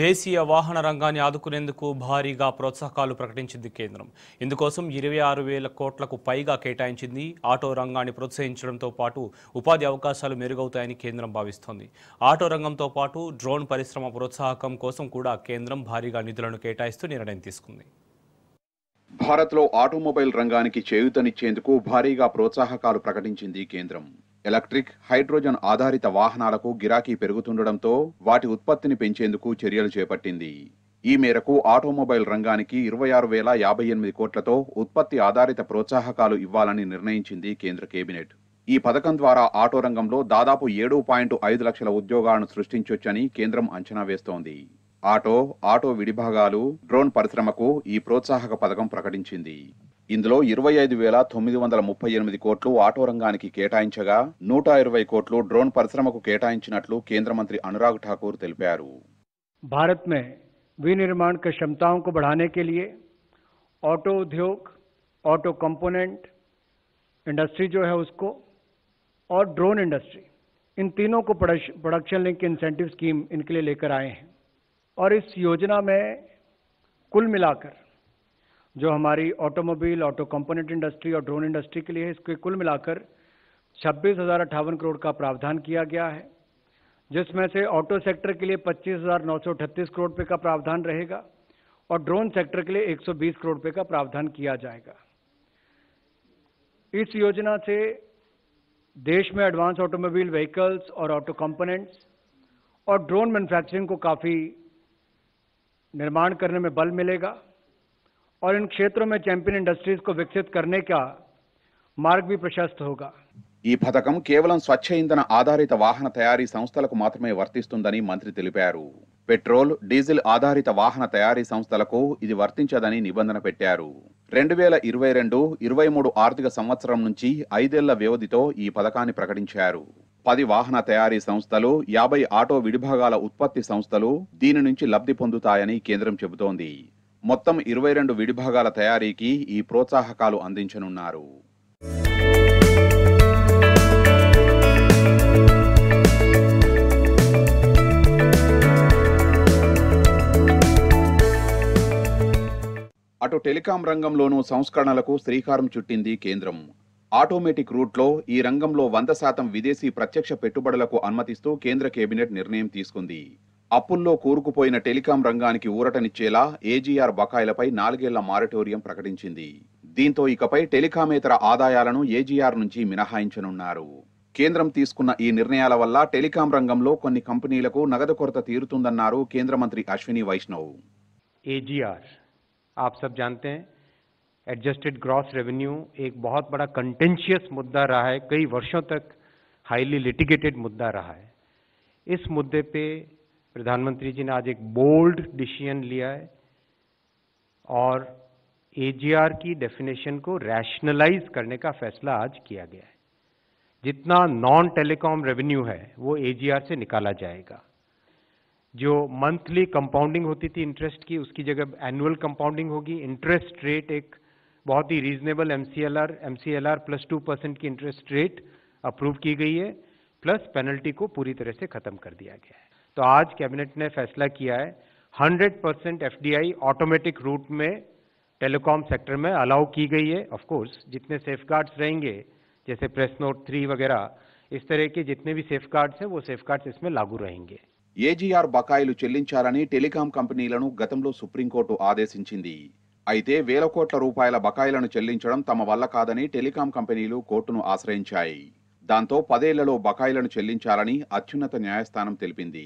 దేశీయ వాహన రంగాన్ని ఆదుకునేందుకు భారీగా ప్రోత్సాహకాలు ప్రకటించింది కేంద్రం ఇందుకోసం ఇరవై ఆరు వేల కోట్లకు పైగా కేటాయించింది ఆటో రంగాన్ని ప్రోత్సహించడంతో పాటు ఉపాధి అవకాశాలు మెరుగవుతాయని కేంద్రం భావిస్తోంది ఆటో రంగంతో పాటు డ్రోన్ పరిశ్రమ ప్రోత్సాహకం కోసం కూడా కేంద్రం భారీగా నిధులను కేటాయిస్తూ నిర్ణయం తీసుకుంది భారత్లో ఆటోమొబైల్ రంగానికి చేయూతనిచ్చేందుకు భారీగా ప్రోత్సాహకాలు ప్రకటించింది కేంద్రం ఎలక్ట్రిక్ హైడ్రోజన్ ఆధారిత వాహనాలకు గిరాకీ పెరుగుతుండటంతో వాటి ఉత్పత్తిని పెంచేందుకు చర్యలు చేపట్టింది ఈ మేరకు ఆటోమొబైల్ రంగానికి ఇరవై ఆరు వేల యాభై ఎనిమిది కోట్లతో ఉత్పత్తి ఆధారిత ప్రోత్సాహకాలు ఇవ్వాలని నిర్ణయించింది కేంద్ర కేబినెట్ ఈ పథకం ద్వారా ఆటో రంగంలో దాదాపు ఏడు పాయింట్ ఐదు లక్షల ఉద్యోగాలను సృష్టించొచ్చని కేంద్రం అంచనా వేస్తోంది ఆటో ఆటో విడిభాగాలు డ్రోన్ పరిశ్రమకు ఈ ప్రోత్సాహక పథకం ప్రకటించింది ఇందో 25938 కోట్లు ఆటో రంగానికి కేటాయించగా 120 కోట్లు డ్రోన్ పరిశ్రమకు కేటాయించినట్లు కేంద్ర మంత్రి అనురాగ్ ఠాకూర్ తెలిపారు. భారత్మే వినిర్మాణ క శమతావ కో బడానే కేలియే ఆటో ఉద్యోగ్ ఆటో కాంపోనెంట్ ఇండస్ట్రీ జో హే ఉస్కో ఔర్ డ్రోన్ ఇండస్ట్రీ ఇన్ తీనో కో ప్రొడక్షన్ లింక్ ఇన్సెంటివ్ స్కీమ్ ఇన్కేలియే లేకర్ aaye hain. ఔర్ ఇస్ యోజనా మే కుల్ మిలాకర్ जो हमारी ऑटोमोबाइल ऑटो कंपोनेंट इंडस्ट्री और ड्रोन इंडस्ट्री के लिए है इसके कुल मिलाकर छब्बीस हज़ार अट्ठावन करोड़ का प्रावधान किया गया है जिसमें से ऑटो सेक्टर के लिए पच्चीस हज़ार नौ सौ करोड़ रुपये का प्रावधान रहेगा और ड्रोन सेक्टर के लिए एक सौ बीस करोड़ रुपये का प्रावधान किया जाएगा इस योजना से देश में एडवांस ऑटोमोबाइल व्हीकल्स और ऑटो कंपोनेंट्स और ड्रोन मैन्युफैक्चरिंग को काफ़ी निर्माण करने में बल मिलेगा और इन क्षेत्रों में चैंपियन इंडस्ट्रीज को विकसित करने का मार्ग भी प्रशस्त होगा ఈ పథకం కేవలం స్వచ్ఛ ఇంధన ఆధారిత వాహన తయారీ సంస్థలకు మాత్రమే వర్తిస్తుందని మంత్రి తెలిపారు పెట్రోల్ డీజిల్ ఆధారిత వాహన తయారీ సంస్థలకు ఇది వర్తించదని నిబంధన పెట్టారు రెండు వేల ఇరవై రెండు ఇరవై మూడు ఆర్థిక సంవత్సరం నుంచి ఐదేళ్ల వ్యవధితో ఈ పథకాన్ని ప్రకటించారు పది వాహన తయారీ సంస్థలు యాభై ఆటో విడిభాగాల ఉత్పత్తి సంస్థలు దీని నుంచి లబ్ధి పొందుతాయని కేంద్రం చెబుతోంది మొత్తం ఇరవై రెండు విడిభాగాల తయారీకి ఈ ప్రోత్సాహకాలు అందించనున్నారు అటు టెలికాం రంగంలోనూ సంస్కరణలకు శ్రీకారం చుట్టింది కేంద్రం ఆటోమేటిక్ రూట్లో ఈ రంగంలో వంద శాతం విదేశీ ప్రత్యక్ష పెట్టుబడులకు అనుమతిస్తూ కేంద్ర కేబినెట్ నిర్ణయం తీసుకుంది అప్పుల్లో కూరుకుపోయిన టెలికాం రంగానికి ఊరటనిచ్చేలా ఏజీఆర్ బకాయిలపై నాలుగేళ్ల మారటోరియం ప్రకటించింది దీంతో ఇకపై టెలికామేతర ఆదాయాలను ఏజీఆర్ నుంచి మినహాయించనున్నారు కేంద్రం తీసుకున్న ఈ నిర్ణయాల వల్ల టెలికాం రంగంలో కొన్ని కంపెనీలకు నగదు కొరత తీరుతుందన్నారు కేంద్ర మంత్రి అశ్విని వైష్ణవ్ ఏజీఆర్ ఆప్ సబ్ जानते అడ్జస్టెడ్ గ్రాస్ రెవెన్యూ ఏక్ బహుత్ బడా కంటెన్షియస్ ముద్దా రహా रहा है कई वर्षों तक हाईली लिटिगेटेड मुद्दा रहा है प्रधानमंत्री जी ने आज एक बोल्ड डिसीजन लिया है और एजीआर की डेफिनेशन को रैशनलाइज करने का फैसला आज किया गया है जितना नॉन टेलीकॉम रेवेन्यू है वो एजीआर से निकाला जाएगा जो मंथली कंपाउंडिंग होती थी इंटरेस्ट की उसकी जगह एनुअल कंपाउंडिंग होगी इंटरेस्ट रेट एक बहुत ही reasonable MCLR MCLR plus two percent की इंटरेस्ट रेट अप्रूव की गई है प्लस पेनल्टी को पूरी तरह से खत्म कर दिया गया है तो आज कैबिनेट ने फैसला किया है 100 परसेंट एफ ऑटोमेटिक रूट में टेलीकॉम सेक्टर में अलाउ की गई है ऑफ कोर्स जितने सेफ रहेंगे जैसे प्रेस नोट थ्री वगैरह इस तरह के जितने भी सेफ हैं वो सेफ इसमें लागू रहेंगे ఏజీఆర్ బకాయిలు చెల్లించాలని టెలికాం కంపెనీలను గతంలో సుప్రీంకోర్టు ఆదేశించింది అయితే వేల కోట్ల రూపాయల బకాయిలను చెల్లించడం తమ వల్ల కాదని టెలికాం కంపెనీలు కోర్టును ఆశ్రయించాయి దాంతో పదేళ్లలో బకాయిలను చెల్లించాలని అత్యున్నత న్యాయస్థానం తెలిపింది